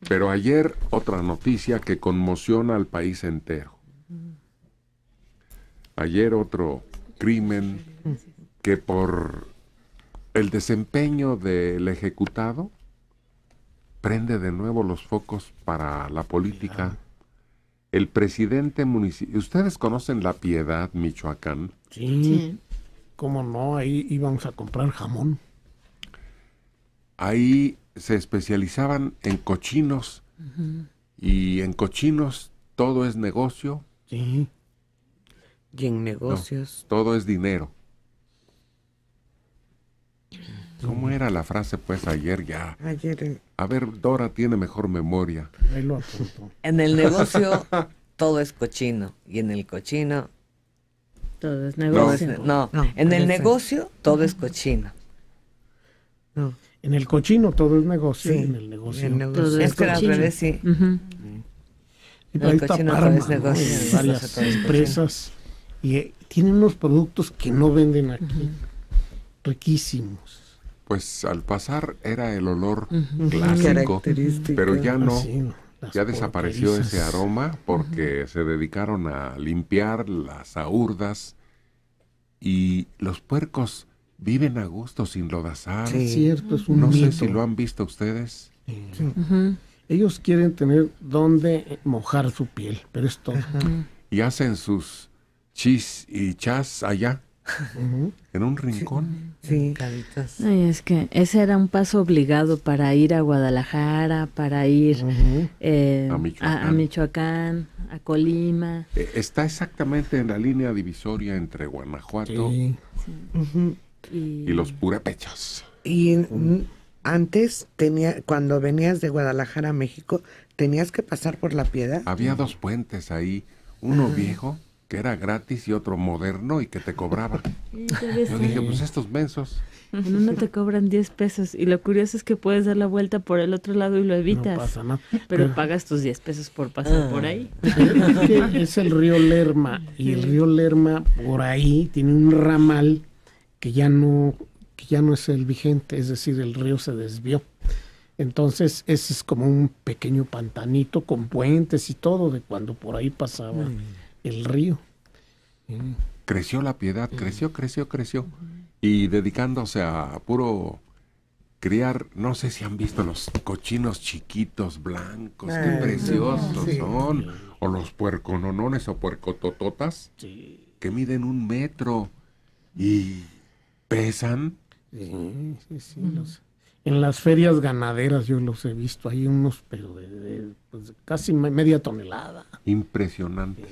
Pero ayer otra noticia que conmociona al país entero. Ayer otro crimen que por el desempeño del ejecutado prende de nuevo los focos para la política. El presidente municipal... ¿Ustedes conocen La Piedad, Michoacán? Sí. ¿Cómo no? Ahí íbamos a comprar jamón ahí se especializaban en cochinos y en cochinos todo es negocio. Sí. Y en negocios. todo es dinero. ¿Cómo era la frase pues ayer ya? Ayer. Eh. A ver, Dora tiene mejor memoria. En el negocio todo es cochino y en el cochino todo es negocio. no en el negocio todo es cochino. No. En el cochino todo es negocio. Sí, en el negocio. En el es, que al revés, sí. Y es empresas. Y eh, tienen unos productos que no venden aquí. Riquísimos. Pues al pasar era el olor clásico, pero ya no. ya desapareció ese aroma porque se dedicaron a limpiar las aurdas y los puercos viven a gusto sin lodazar. cierto, es un No sé si lo han visto ustedes. Ellos quieren tener donde eh, mojar su piel, pero es todo. Y hacen sus chis y chas allá. En un rincón. Sí. es que ese era un paso obligado para ir a Guadalajara, para ir eh, a, Michoacán. A, Colima. E, está exactamente en la línea divisoria entre Guanajuato sí y, los purapechos. Y antes, tenía, cuando venías de Guadalajara a México, ¿tenías que pasar por la piedra Había dos puentes ahí, uno ah. viejo que era gratis y otro moderno y que te cobraba. Yo dije, pues estos mensos. En uno te cobran 10 pesos y lo curioso es que puedes dar la vuelta por el otro lado y lo evitas. Pero pagas tus 10 pesos por pasar por ahí. es el río Lerma y el río Lerma por ahí tiene un ramal que ya no, ya no es el vigente, es decir, el río se desvió. Entonces, ese es como un pequeño pantanito con puentes y todo de cuando por ahí pasaba el río. Creció la piedad, creció, creció, creció. Y dedicándose a puro criar, no sé si han visto los cochinos chiquitos blancos, qué ah, preciosos son. O los puercononones o puercotototas tototas que miden un metro y pesan. Sí, sí, sí. en las ferias ganaderas yo los he visto, ahí unos, pero de, pues, casi media tonelada. Impresionante.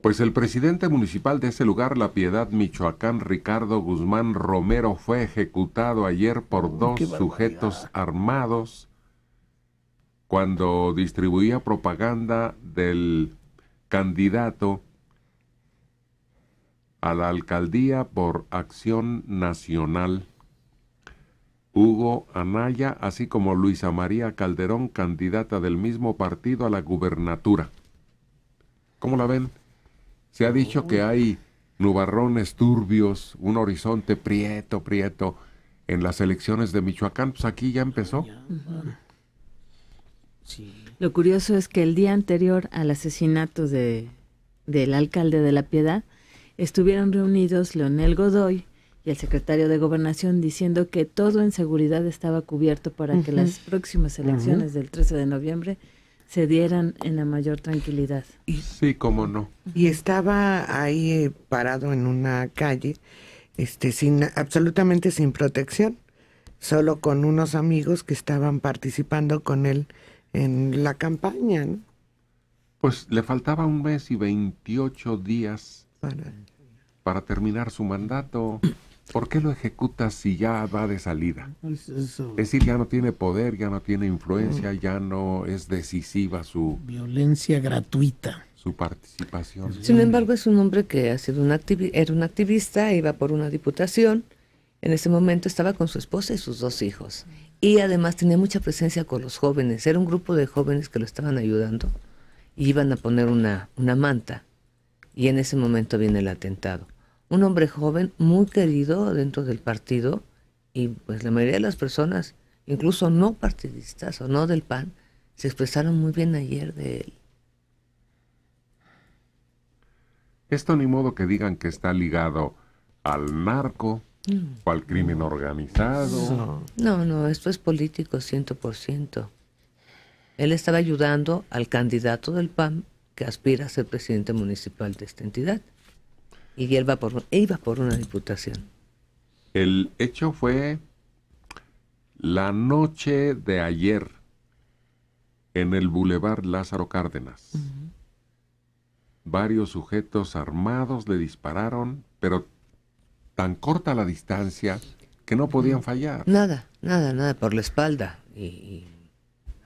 Pues el presidente municipal de ese lugar, La Piedad, Michoacán, Ricardo Guzmán Romero, fue ejecutado ayer por dos sujetos armados cuando distribuía propaganda del candidato a la alcaldía por Acción Nacional. Hugo Anaya, así como Luisa María Calderón, candidata del mismo partido a la gubernatura. ¿Cómo la ven? Se ha dicho que hay nubarrones turbios, un horizonte prieto, prieto en las elecciones de Michoacán. Pues aquí ya empezó. Lo curioso es que el día anterior al asesinato de, del alcalde de La Piedad, estuvieron reunidos Leonel Godoy y el secretario de Gobernación diciendo que todo en seguridad estaba cubierto para que las próximas elecciones del 13 de noviembre se dieran en la mayor tranquilidad. Y, sí, cómo no. Y estaba ahí eh, parado en una calle, este, sin, absolutamente sin protección, solo con unos amigos que estaban participando con él en la campaña. Pues le faltaba un mes y 28 días para... terminar su mandato. ¿Por qué lo ejecuta si ya va de salida? Es decir, ya no tiene poder, ya no tiene influencia, mm. ya no es decisiva su... Violencia gratuita. Su participación. Pues Sin embargo, es un hombre que ha sido un era un activista, iba por una diputación. En ese momento estaba con su esposa y sus dos hijos. Y además tenía mucha presencia con los jóvenes. Era un grupo de jóvenes que lo estaban ayudando y iban a poner una manta y en ese momento viene el atentado. Un hombre joven, muy querido dentro del partido, y pues la mayoría de las personas, incluso no partidistas o no del PAN, se expresaron muy bien ayer de él. Esto ni modo que digan que está ligado al narco o mm. al crimen organizado. No, no, esto es político ciento por ciento. Él estaba ayudando al candidato del PAN aspira a ser presidente municipal de esta entidad. Y él por, iba por una diputación. El hecho fue la noche de ayer en el bulevar Lázaro Cárdenas. Varios sujetos armados le dispararon, pero tan corta la distancia que no podían fallar. Nada, nada, nada, por la espalda y, y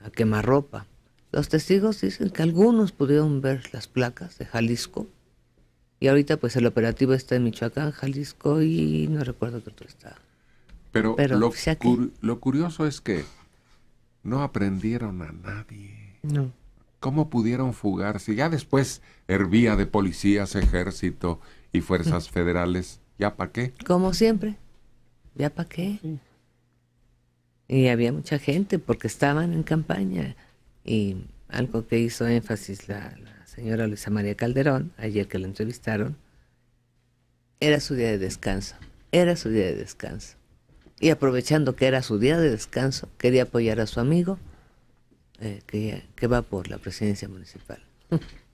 a quemarropa. Los testigos dicen que algunos pudieron ver las placas de Jalisco y ahorita pues el operativo está en Michoacán, Jalisco y no recuerdo qué otro estado. Pero, lo, curioso es que no aprendieron a nadie. No. ¿Cómo pudieron fugarse? Ya después hervía de policías, ejército y fuerzas federales. ¿Ya para qué? Como siempre. ¿Ya para qué? Y había mucha gente porque estaban en campaña y algo que hizo énfasis la, señora Luisa María Calderón, ayer que la entrevistaron, era su día de descanso, era su día de descanso. Y aprovechando que era su día de descanso, quería apoyar a su amigo eh, que va por la presidencia municipal.